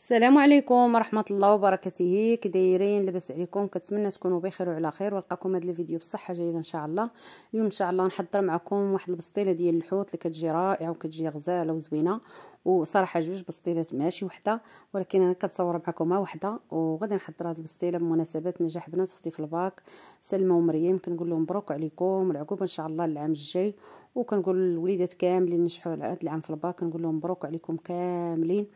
السلام عليكم ورحمه الله وبركاته كي دايرين لاباس عليكم كنتمنى تكونوا بخير وعلى خير ولقاكم هذا الفيديو بصحه جيده ان شاء الله اليوم ان شاء الله نحضر معكم واحد البسطيله ديال الحوت اللي كتجي رائعه وكتجي غزاله وزوينه وصراحه جوج بسطيلات ماشي وحده ولكن انا كتصور معكم وحده وغادي نحضر هذه البسطيله بمناسبه نجاح بنات اختي في الباك سلمى ومريم كنقول لهم مبروك عليكم والعقوبه ان شاء الله العام الجاي وكنقول للوليدات كاملين نجحوا هذا العام في الباك كنقول لهم مبروك عليكم كاملين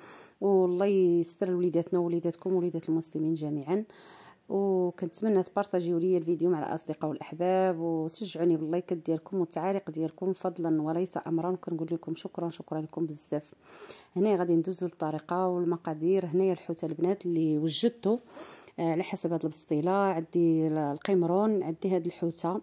والله يستر لوليداتنا ووليداتكم ووليدات المسلمين جميعا وكنتمنى تبارطاجيو ليا الفيديو مع الاصدقاء والاحباب وشجعوني باللايكات ديالكم والتعاليق ديالكم فضلا وليس امرا كنقول لكم شكرا شكرا لكم بزاف هنا غادي ندوزو للطريقه والمقادير هنايا الحوت البنات اللي وجدته آه، على حسب هاد البسطيله عندي القمرون عندي هاد الحوته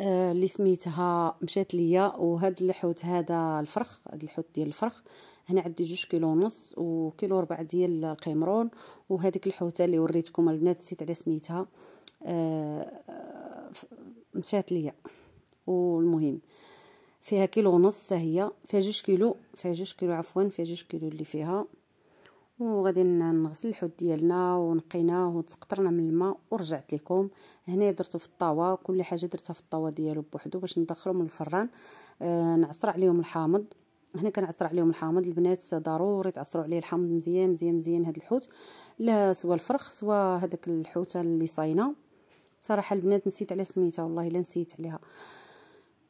آه، اللي سميتها مشات ليا وهاد الحوت هذا الفرخ هاد الحوت ديال الفرخ هنا عندي جوج كيلو ونص وكيلو ربع ديال القمرون وهاديك الحوته اللي وريتكم البنات نسيت على سميتها آه مشات ليا والمهم فيها كيلو ونص هي فيها جوج كيلو فيها جوج كيلو عفوا فيها جوج كيلو اللي فيها وغادي نغسل الحوت ديالنا ونقيناه وتسقطرنا من الماء ورجعت لكم هنا درته في الطاوه كل حاجه درتها في الطاوه ديالو بوحدو باش ندخلو من الفران آه نعصر عليهم الحامض هنا كنعصر عليهم الحامض البنات ضروري تعصروا عليه الحامض مزيان مزيان مزيان هاد الحوت لا سوا الفرخ سوا هذاك الحوته اللي صاينه صراحه البنات نسيت على سميتها والله الا نسيت عليها آه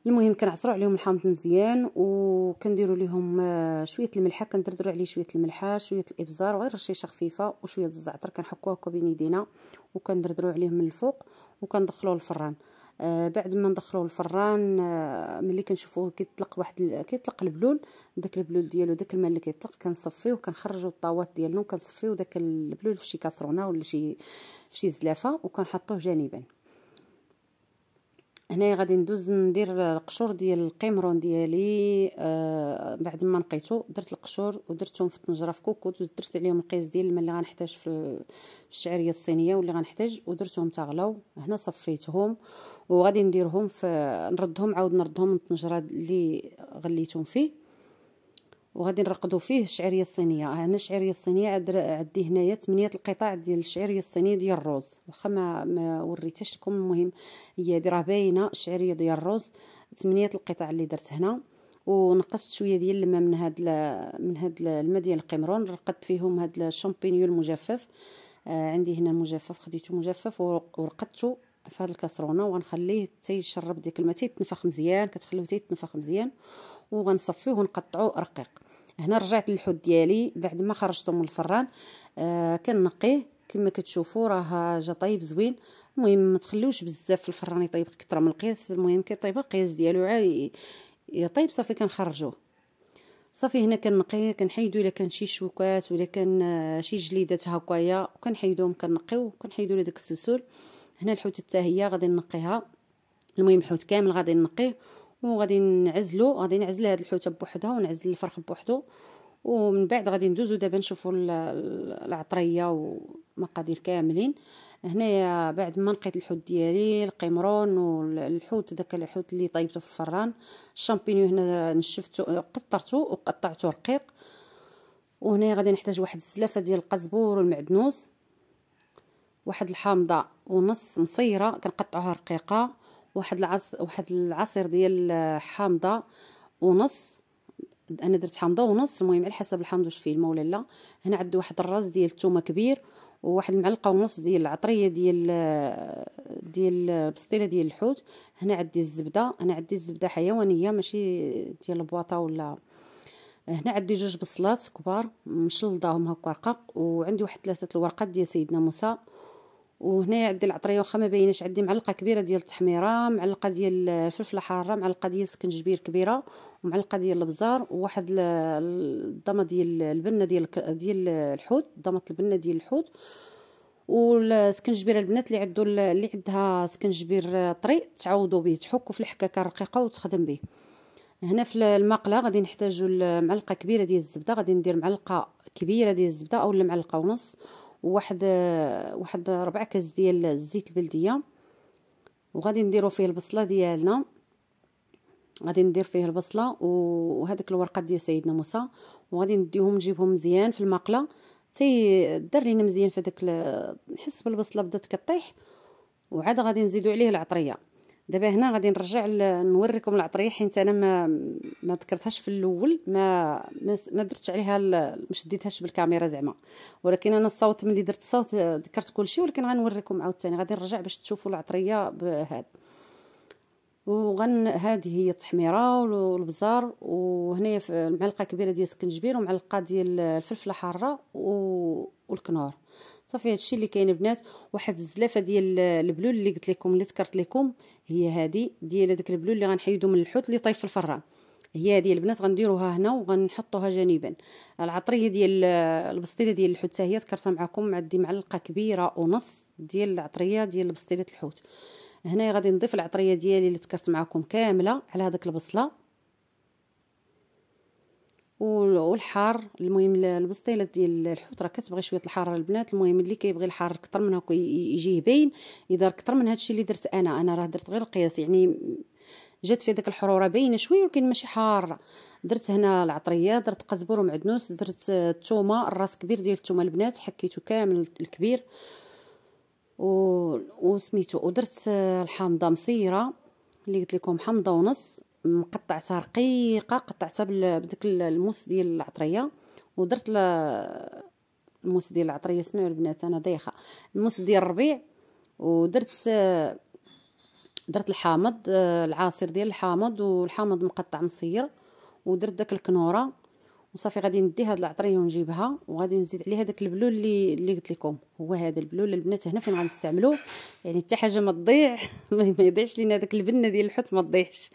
المهم كنعصروا عليهم الحامض مزيان وكنديروا ليهم آه، شويه الملح كندردروا عليه شويه الملح شويه الابزار وغير رشيشه خفيفه وشويه الزعتر كنحكوها هكا بين يدينا وكندردروا عليهم من الفوق وكندخلوه للفران آه بعد ما ندخلوه للفران آه ملي كنشوفوه كيطلق واحد كيطلق البلول داك البلول ديالو داك الماء اللي كيطلق كنصفيه وكنخرجوا الطاوات ديالنا وكنصفيو داك البلول في شي كاسرونه ولا شي شي زلافه وكنحطوه جانبا هنايا غادي ندوز ندير القشور ديال القمرون ديالي آه بعد ما نقيتو درت القشور ودرتهم في الطنجره في كوكوت ودرت عليهم القياس ديال الماء اللي غنحتاج في الشعريه الصينيه واللي غنحتاج ودرتهم تغلاو غلاو هنا صفيتهم وغادي نديرهم في نردهم عاود نردهم من الطنجره اللي غليتهم فيه وغادي نرقدوا فيه الشعيريه الصينيه هنا آه، الشعيريه الصينيه عندي هنايا ثمانيه القطع ديال الشعيريه الصينيه ديال الروز واخا ما ما وريتهاش لكم المهم هي راه باينه الشعيريه ديال الروز ثمانيه القطع اللي درت هنا ونقصت شويه ديال الماء من هاد من هاد الماء ديال القمرون رقدت فيهم هاد الشامبينيو المجفف آه عندي هنا المجفف خديته مجفف ورقدته فهاد الكاسرونه وغنخليه حتى يشرب ديك الماء تيتنفخ مزيان كتخليوه تيتنفخ مزيان وغنصفيه ونقطعو رقيق هنا رجعت للحوت ديالي بعد ما خرجته من الفران آه كنقيه كما كتشوفوا راه جا طايب زوين المهم ما تخليوش بزاف في الفران يطيب كثر من القياس المهم كيطيب القياس ديالو عا يطيب صافي كنخرجوه صافي هنا كنقيه كنحيدو الا كان شي شوكات ولا كان آه، شي جليدات هكايا وكنحيدوهم كنقيو وكنحيدو لداك السلسول هنا الحوت حتى هي غادي نقيها المهم الحوت كامل غادي نقيه وغادي نعزلو غادي نعزل هاد الحوته بوحدها ونعزل الفرخ بوحدو ومن بعد غادي ندوزو دابا نشوفوا العطريه ومقادير كاملين هنايا بعد ما نقيت الحوت ديالي القمرون والحوت داك الحوت اللي طيبته في الفران الشامبينيو هنا نشفتو قطرته وقطعته رقيق وهنا غادي نحتاج واحد السلافه ديال القزبور والمعدنوس واحد الحامضه ونص مصيره كنقطعوها رقيقه واحد العص واحد العصير ديال حامضه ونص انا درت حامضه ونص المهم على حسب الحامض واش فيه الماء ولا لا هنا عندي واحد الراس ديال الثومه كبير وواحد المعلقه ونص ديال العطريه ديال ديال البسطيله ديال الحوت هنا عندي الزبده انا عندي الزبده حيوانيه ماشي ديال البواطه ولا هنا عندي جوج بصلات كبار مشلضاهم هكا رقاق وعندي واحد ثلاثه الورقات ديال سيدنا موسى وهنا عندي العطريه واخا ما بايناش عندي معلقه كبيره ديال التحميره معلقه ديال الفلفله حاره معلقه ديال السكنجبير كبيره ومعلقه ديال البزار وواحد الضمه ديال البنه ديال ديال الحوت ضمه البنه ديال الحوت والسكنجبير البنات اللي عندو اللي عندها سكنجبير طري تعوضوا به تحكوا في الحكاكه الرقيقه وتخدم به هنا في المقله غادي نحتاجو معلقه كبيره ديال الزبده غادي ندير معلقه كبيره ديال الزبده اولا معلقه ونص وواحد واحد ربع كاس ديال الزيت البلديه وغادي نديرو فيه البصله ديالنا غادي ندير فيه البصله وهذاك الورقه ديال سيدنا موسى وغادي نديهم نجيبهم مزيان في المقله تي دار لينا مزيان في داك نحس بالبصله بدات كطيح وعاد غادي نزيدو عليه العطريه دابا هنا غادي نرجع نوريكم العطريه حيت انا ما ما ذكرتهاش في الاول ما ما درتش عليها ما شديتهاش بالكاميرا زعما ولكن انا الصوت ملي درت الصوت آه، ذكرت كلشي ولكن غنوريكم عاوتاني غادي نرجع باش تشوفوا العطريه بهذا وغن هذه هي التحميره والبزار وهنايا معلقه كبيره ديال السكنجبير ومعلقه ديال الفلفله حاره والكنور صافي هادشي اللي كاين البنات واحد الزلافه ديال البلول اللي قلت لكم اللي ذكرت لكم هي هادي ديال هذاك البلول اللي غنحيدو من الحوت اللي طايف في الفران هي هذه البنات غنديروها هنا وغنحطوها جانبا العطريه ديال البسطيله ديال الحوت هي ذكرتها معكم عندي معلقه كبيره ونص ديال العطريه ديال بسطيله الحوت هنايا غادي نضيف العطريه ديالي اللي ذكرت معكم كامله على هذاك البصله والحار المهم البسطيلات ديال الحوت راه كتبغي شويه الحراره البنات المهم اللي كيبغي الحار اكثر من هكا يجيه باين اذا اكثر من هادشي اللي درت انا انا راه درت غير القياس يعني جات في ديك الحروره باينه شويه ولكن ماشي حاره درت هنا العطريه درت قزبر ومعدنوس درت الثومه الراس كبير ديال الثومه البنات حكيته كامل الكبير و... وسميتو ودرت الحامضه مصيره اللي قلت لكم حامضه ونص مقطع عصا رقيقه قطعتها بديك الموس ديال العطريه ودرت الموس ديال العطريه سمعوا البنات انا ضيخه الموس ديال الربيع ودرت درت الحامض آه، العصير ديال الحامض والحامض مقطع مصير ودرت داك الكنوره وصافي غادي ندي هاد العطريه ونجيبها وغادي نزيد عليه هذاك البلول اللي اللي قلت لكم هو هذا البلول البنات هنا فين غنستعملوه يعني حتى حاجه ما تضيع ما يضيعش لينا داك البنه ديال الحوت ما تضيعش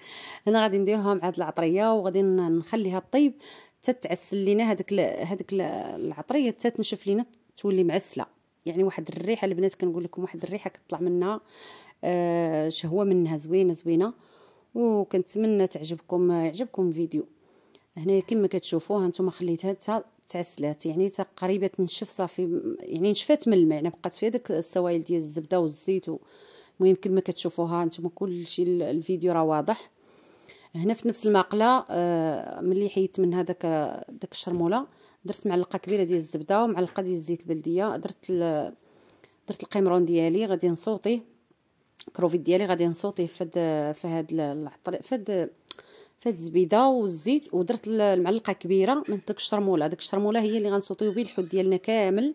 هنا غادي نديرها مع هاد العطريه وغادي نخليها طيب حتى تعسل لينا هذاك هذاك العطريه حتى تنشف لينا تولي معسله يعني واحد الريحه البنات كنقول لكم واحد الريحه كتطلع منها آه، شهوه منها زوينه زوينه وكنتمنى تعجبكم يعجبكم الفيديو هنا كما كتشوفوها نتوما خليتها تعسلات يعني تا تنشف صافي يعني نشفات من الماء يعني بقات فيها داك السوائل ديال الزبده والزيت المهم كما كتشوفوها نتوما كلشي الفيديو راه واضح هنا في نفس المقله آه ملي حيدت من هذاك داك الشرموله درت معلقه كبيره ديال الزبده ومعلقه ديال الزيت البلديه درت درت القمرون ديالي غادي نصوتيه كروفيت ديالي غادي نصوتيه في هاد في هاد العطر في هاد فهاد الزبيده والزيت ودرت المعلقه كبيره من داك الشرموله داك الشرموله هي اللي غنسوطيو به الحوت ديالنا كامل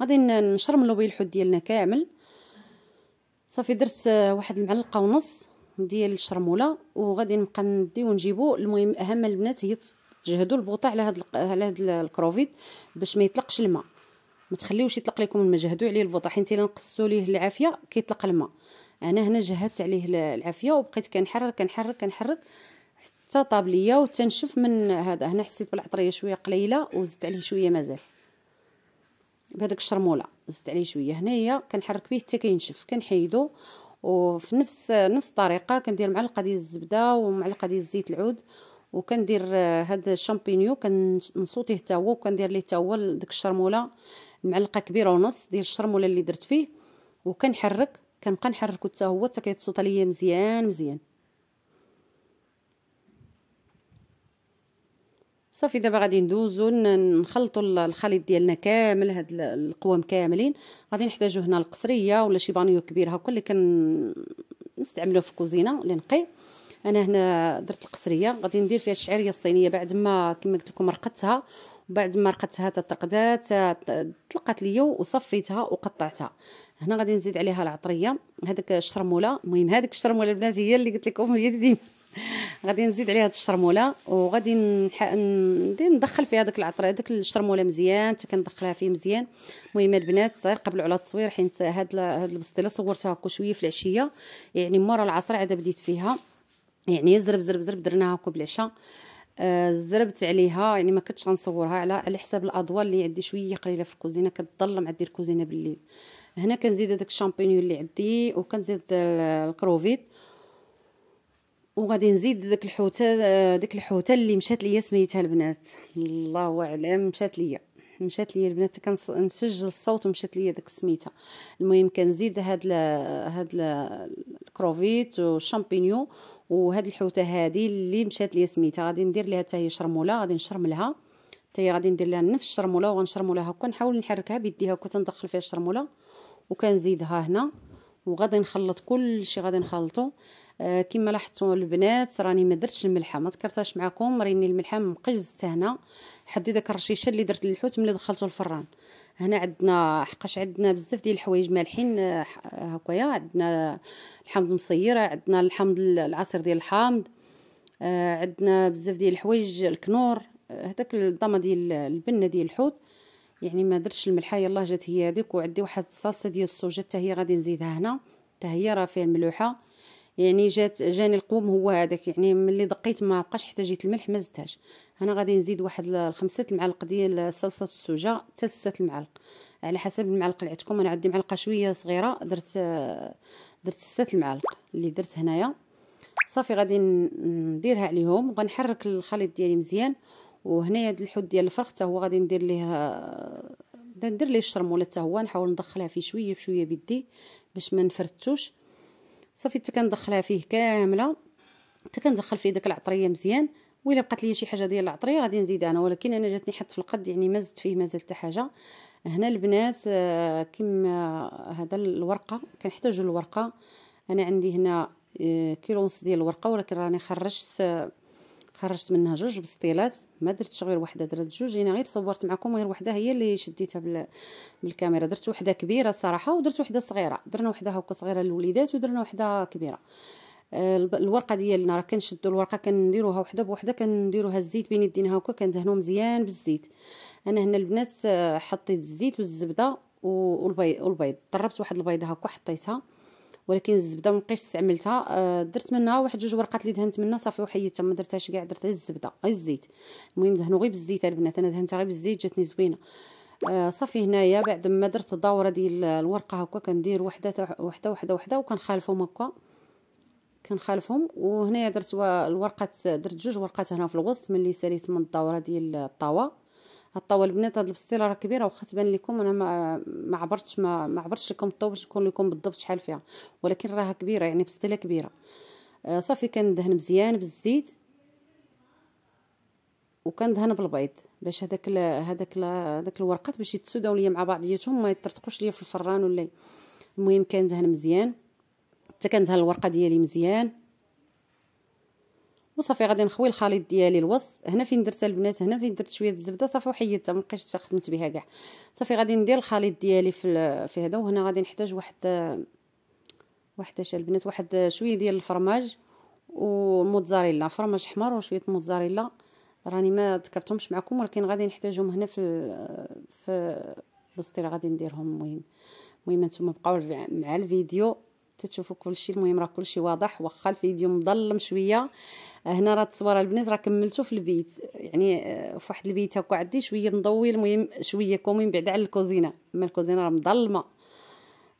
غادي نشرملو به الحوت ديالنا كامل صافي درت آه، واحد المعلقه ونص ديال الشرموله وغادي نبقى ندي ونجيبو المهم اهم البنات هي تجهدوا البوطه على هاد على هاد الكروفيد باش ما يطلقش الماء ما تخليوش يطلق لكم الماء جهدوا عليه البوطه حيت الا نقصتو ليه العافيه كيطلق الماء انا هنا جهدت عليه العافيه وبقيت كنحرك كنحرك كنحرك حتى طاب ليا وتنشف من هذا هنا حسيت بالعطريه شويه قليله وزدت عليه شويه مازال بهذاك الشرموله زدت عليه شويه هنايا كنحرك به حتى كينشف كنحيدو وفي نفس نفس الطريقه كندير معلقه ديال الزبده ومعلقه ديال زيت العود وكندير هاد الشامبينيو كنصوتيه حتى هو وكندير ليه حتى هو ديك الشرموله معلقه كبيره ونص ديال الشرموله اللي درت فيه وكنحرك كنبقى نحركو حتى هو حتى كيتصوت عليا مزيان مزيان صافي دابا غادي ندوزو نخلطوا الخليط ديالنا كامل هاد القوام كاملين غادي نحتاجو هنا القصريه ولا شي بانيو كبير هكا اللي كنستعملوه في الكوزينه اللي نقي انا هنا درت القصريه غادي ندير فيها الشعريه الصينيه بعد ما كما قلت لكم رقدتها وبعد ما رقدتها تتقدات طلقات ليا وصفيتها وقطعتها هنا غادي نزيد عليها العطريه هذاك الشرموله المهم هذيك الشرموله البنات هي اللي قلت لكم هي ديما غادي نزيد عليها هاد الشرموله وغادي ندير ندخل فيها داك العطر داك الشرموله مزيان حتى كندخلها فيه مزيان المهم البنات صغير قبلوا على التصوير حيت هاد هاد البسطيله صورتها هكا شويه في العشيه يعني مورا العصر عاد بديت فيها يعني زرب زرب زرب درناها هكا بالعشاء آه زربت عليها يعني ما كنتش غنصورها على على حساب الاضواء اللي عندي شويه قليله في الكوزينه كتظلم دير الكوزينه بالليل هنا كنزيد هذاك الشامبينيون اللي عندي وكنزيد الكروفيت وغادي نزيد داك الحوته آه، داك الحوته اللي مشات ليا سميتها البنات الله اعلم مشات ليا مشات ليا البنات كنسجل الصوت ومشات ليا داك سميتها المهم كنزيد هاد هاد الكروفيت والشامبينيو وهاد الحوته هادي اللي مشات ليا سميتها غادي ندير ليها حتى هي شرموله غادي نشرملها حتى هي غادي ندير لها نفس الشرموله وغنشرملها هكا نحاول نحركها بيدي هكا تندخل فيها الشرموله وكنزيدها هنا وغادي نخلط كل شيء غادي نخلطو آه، كما لاحظتوا البنات راني ما درتش الملحه ما تكرتاش معكم راني الملحه ما بقيتش هنا حدي داك الرشيشه اللي درت للحوت ملي دخلته الفران هنا عندنا حقاش عندنا بزاف ديال الحوايج مالحين آه، آه، هكايا عندنا الحامض مصيره عندنا الحامض العصير ديال الحامض عندنا بزاف ديال الحوايج الكنور هذاك الضمه ديال البنه ديال الحوت يعني ما درتش الملحه يلاه جات هي هذيك وعندي واحد الصلصه ديال السوجه حتى هي غادي نزيدها هنا حتى هي راه فيها الملوحه يعني جات جاني القوم هو هذاك يعني ملي دقيت ما بقاش حتى جيت الملح ما زدتهاش انا غادي نزيد واحد الخمسة المعالق ديال صلصه السوجه حتى ستة المعالق على حسب المعلقه اللي عندكم انا عندي معلقه شويه صغيره درت درت ستة المعالق اللي درت هنايا صافي غادي نديرها عليهم وغنحرك الخليط ديالي مزيان وهنايا هاد الحوت ديال الفرخ حتى هو غادي ندير ليه ندير ليه الشرموله حتى هو نحاول ندخلها فيه شويه بشويه بيدي باش ما نفرتوش صافي حتى كندخلها فيه كامله حتى كندخل فيه داك العطريه مزيان وإلا بقات لي شي حاجه ديال العطريه غادي نزيدها انا ولكن انا جاتني حط في القد يعني ما زدت فيه مازال حتى حاجه هنا البنات آه، كما آه، هذا الورقه كنحتاجوا الورقه انا عندي هنا آه، كيلو ونص ديال الورقه ولكن راني خرجت خرجت منها جوج بسطيلات ما درتش غير وحده درت جوج انا يعني غير صورت معكم غير وحده هي اللي شديتها بالكاميرا درت وحده كبيره صراحه ودرت وحده صغيره درنا وحده هكا صغيره للوليدات ودرنا وحده كبيره آه، الورقه ديالنا راه كنشدو الورقه كنديروها وحده بوحده كنديروها الزيت بين يدينا هكا كندهنو مزيان بالزيت انا هنا البنات آه، حطيت الزيت والزبده والبيض والبيض ضربت واحد البيضه هكا حطيتها ولكن الزبده بقيتش استعملتها آه درت منها واحد جوج ورقات اللي دهنت منها صافي وحيدتها ما درتهاش كاع درت غير الزبده غير الزيت المهم دهنوا غير بالزيت البنات انا دهنتها غير بالزيت جاتني زوينه آه صافي هنايا بعد ما درت الدوره ديال الورقه هكا كندير وحده وحده وحده وحده وكنخالفهم هكا كنخالفهم وهنايا درت الورقات درت جوج ورقات هنا في الوسط ملي ساليت من الدوره ديال الطاوه الطاوله البنات هاد البسطيله راه كبيره واخا تبان لكم انا ما ما عبرتش ما, ما عبرتش لكم الطاوله باش نقول لكم بالضبط شحال فيها ولكن راها كبيره يعني بسطيله كبيره آه صافي كندهن مزيان بالزيت وكندهن بالبيض باش هذاك هذاك هذاك الورقات باش يتسوداو ليا مع بعضياتهم ما يترتقوش ليا في الفران ولا المهم كندهن مزيان حتى كندهن الورقه ديالي مزيان وصافي غادي نخوي الخليط ديالي الوسط هنا فين درت البنات هنا فين درت شويه الزبده صافي وحيدتها ما بقيتش خدمت بها كاع صافي غادي ندير الخليط ديالي في في هذا وهنا غادي نحتاج واحد واحد اش البنات واحد شويه ديال الفرماج والموتزاريلا فرماج احمر وشويه موتزاريلا راني ما ذكرتهمش معكم ولكن غادي نحتاجهم هنا في في البسطيله غادي نديرهم المهم المهم نتوما بقاو مع الفيديو تتشوفوا كلشي المهم راه كلشي واضح واخا الفيديو مظلم شويه هنا راه التصويره البنات راه كملتو في البيت يعني آه، في واحد البيت هكا عندي شويه مضوي المهم شويه كومين بعد على الكوزينه اما الكوزينه راه مظلمه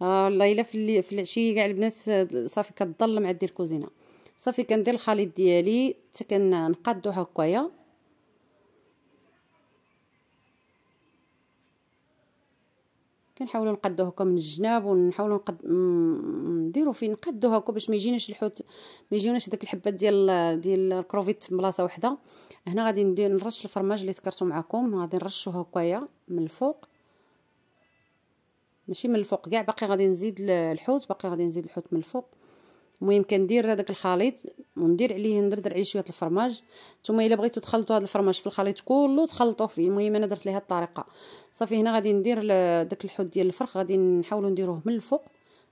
راه والله الا في, في العشيه كاع البنات صافي كتظلم عندي الكوزينه صافي كندير الخليط ديالي حتى كنقادو هكايا كنحاولوا نقدوه هكا من الجناب ونحاولوا نقد نديروا فين نقدوه هكا باش ما يجيناش الحوت ما يجيوناش داك الحبات ديال ديال الكروفيت في بلاصه وحده هنا غادي ندير نرش الفرماج اللي ذكرته معكم غادي نرشو هكايا من الفوق ماشي من الفوق كاع باقي غادي نزيد الحوت باقي غادي نزيد الحوت من الفوق المهم كندير هذاك الخليط وندير عليه ندردر عليه شويه الفرماج نتوما الا بغيتو تخلطوا هذا الفرماج في الخليط كله تخلطوه فيه المهم انا درت ليه هذه الطريقه صافي هنا غادي ندير داك الحوت ديال الفرخ غادي نحاولوا نديروه من الفوق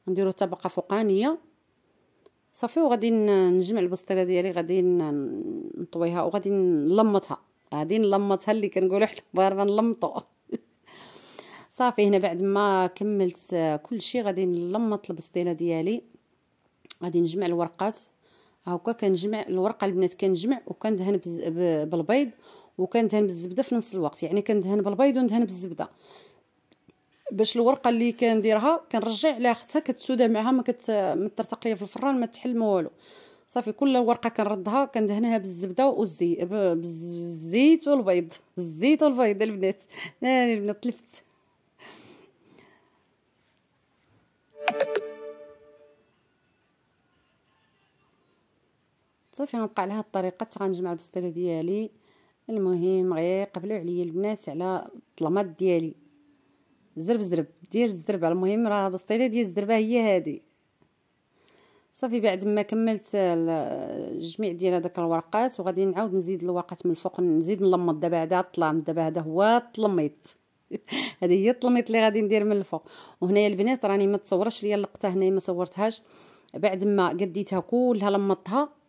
نديروه طبقه فوقانيه صافي وغادي نجمع البسطيله ديالي غادي نطويها وغادي نلمطها غادي نلمطها اللي كنقولوا حنا باربا نلمطو صافي هنا بعد ما كملت كل شيء غادي نلمط البسطيله ديالي غادي نجمع الورقات هاكا كنجمع الورقه البنات كنجمع وكندهن بالبيض وكندهن بالزبده في نفس الوقت يعني كندهن بالبيض وندهن بالزبده باش الورقه اللي كنديرها كنرجع على اختها كتسودها معها ما كترتق ليا في الفران ما تحل ما والو صافي كل ورقه كنردها كندهنها بالزبده والزي بالزيت والبيض الزيت والبيض البنات ناري البنات تلفت صافي غنبقى على هاد الطريقه حتى غنجمع البسطيله ديالي المهم غير قبلوا عليا البنات على الطلمات ديالي زرب زرب ديال الزربه المهم راه البسطيله ديال الزربه هي هذه صافي بعد ما كملت الجميع ديال هذاك الورقات وغادي نعاود نزيد الورقات من الفوق نزيد نلمض دابا هذا الطلام دابا هذا هو التلميط هذه هي التلميط اللي غادي ندير من الفوق وهنايا البنات راني ما تصورش ليا اللقطه هنايا ما صورتهاش بعد ما قديتها كلها لمطتها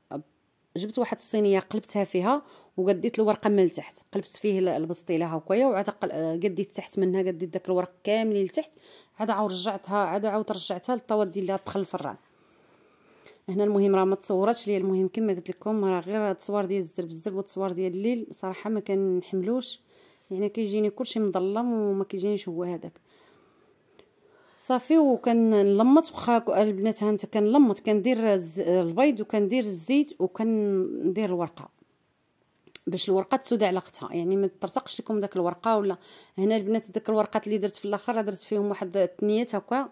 جبت واحد الصينيه قلبتها فيها وقديت الورقه من التحت قلبت فيه البسطيله هكايا وعاد قديت تحت منها قديت داك الورق كامل لتحت عاد عاود رجعتها عاد عاود رجعتها للطاوه ديال دخل الفران هنا المهم راه ما تصوراتش ليا المهم كما قلت لكم راه غير التصوير ديال الزرب الزرب والتصوير ديال الليل صراحه ما كنحملوش يعني كيجيني كلشي مظلم وما كيجينيش هو هذاك صافي وكنلمط واخا البنات هانت كنلمط كندير البيض وكندير الزيت وكندير الورقه باش الورقه تسود على اختها يعني ما ترتقش لكم داك الورقه ولا هنا البنات داك الورقات اللي درت في الاخر درت فيهم واحد الثنيات هكا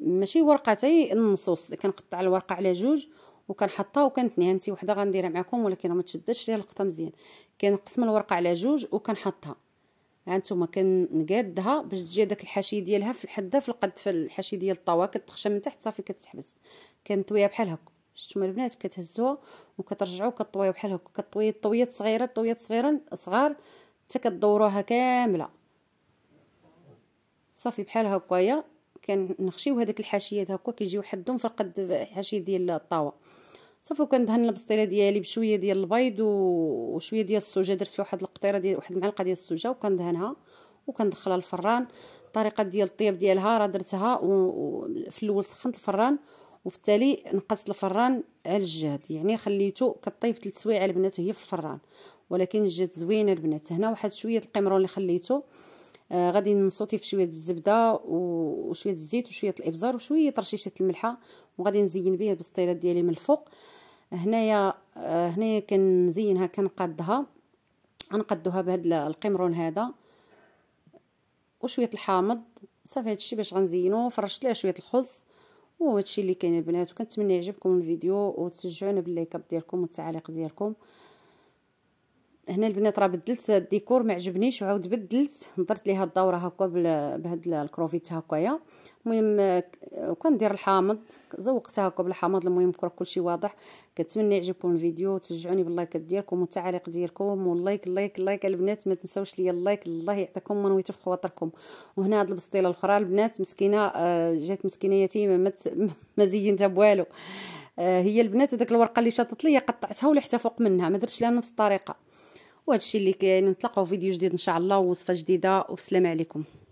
ماشي ورقتي النصوص كنقطع الورقه على جوج وكنحطها وكنتنيها انت وحده غنديرها معكم ولكن ما تشدش ليها القطه مزيان كنقسم الورقه على جوج وكنحطها هانتوما يعني كنقادها باش تجي داك الحشي ديالها في الحده في القد في الحشي ديال الطاوه كتخشى من تحت صافي كتحبس كنطويها بحال هكا شتوما البنات كتهزوها وكترجعوا كطويو بحال هكا كطوي طويات صغيره طويات صغيره صغار حتى كدوروها كامله صافي بحال هكايا كنخشيو هذاك الحاشيات هكا كيجيو حدهم في القد حاشي ديال الطاوه صافي وكندهن البسطيله ديالي بشويه ديال البيض وشويه ديال السوجه درت فيه واحد القطيره ديال واحد المعلقه ديال السوجه وكندهنها وكندخلها الفران الطريقه ديال الطياب ديالها راه درتها وفي الاول سخنت الفران وفي التالي نقصت الفران على الجهد يعني خليته كطيب ثلاث سوايع البنات هي في الفران ولكن جات زوينه البنات هنا واحد شويه القمرون اللي خليته آه غادي نصوتي في شويه الزبده وشويه الزيت وشويه الابزار وشويه ترشيشه الملحه وغادي نزين به البسطيلات ديالي من الفوق هنايا آه، هنايا كنزينها كنقادها غنقادوها بهاد القمرون هذا وشويه الحامض صافي هادشي باش غنزينو فرشت ليه شويه الخز وهادشي اللي كاين البنات وكنتمنى يعجبكم الفيديو وتشجعونا باللايكات ديالكم والتعاليق ديالكم هنا البنات راه بدلت الديكور ما عجبنيش وعاود بدلت درت ليها الدوره هكا بهاد الكروفيت هكايا المهم وكندير الحامض زوقتها هكا بالحامض المهم كره كلشي واضح كنتمنى يعجبكم الفيديو تشجعوني باللايك ديالكم والتعاليق ديالكم واللايك اللايك اللايك البنات ما تنساوش ليا اللايك الله يعطيكم من في خواطركم وهنا هاد البسطيله الاخرى البنات مسكينه آه، جات مسكينه يتيمه ما زينتها بوالو آه، هي البنات هذاك الورقه اللي شاطت لي قطعتها ولحتها فوق منها ما درتش لها نفس الطريقه وهذا الشيء اللي كاين نتلاقاو فيديو جديد ان شاء الله ووصفه جديده وبسلام عليكم